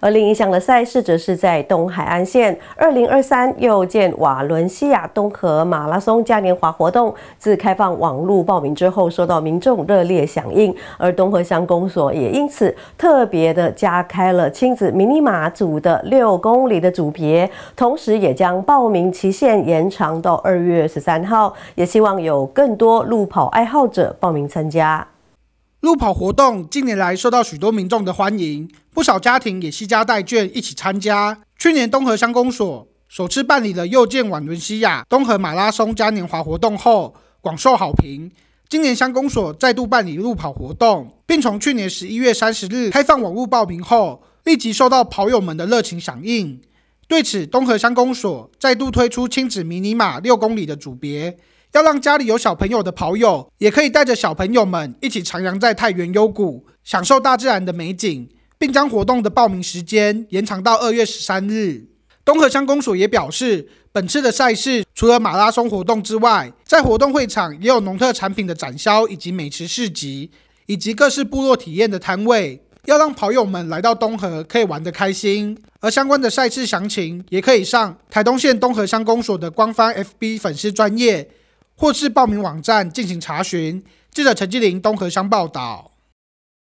而另一项的赛事，则是在东海岸线二零二三又见瓦伦西亚东河马拉松嘉年华活动，自开放网路报名之后，受到民众热烈响应，而东河乡公所也因此特别的加开了亲子迷你马组的六公里的组别，同时也将报名期限延长到二月十三号，也希望有更多路跑爱好者报名参加。路跑活动近年来受到许多民众的欢迎，不少家庭也携家带眷一起参加。去年东河乡公所首次办理了右健网伦西亚东河马拉松嘉年华活动后，广受好评。今年乡公所再度办理路跑活动，并从去年十一月三十日开放网络报名后，立即受到跑友们的热情响应。对此，东河乡公所再度推出亲子迷你马六公里的组别。要让家里有小朋友的跑友，也可以带着小朋友们一起徜徉在太原幽谷，享受大自然的美景，并将活动的报名时间延长到二月十三日。东河乡公所也表示，本次的赛事除了马拉松活动之外，在活动会场也有农特产品的展销以及美食市集，以及各式部落体验的摊位，要让跑友们来到东河可以玩得开心。而相关的赛事详情也可以上台东县东河乡公所的官方 FB 粉丝专业或是报名网站进行查询。记者陈继林东河乡报道。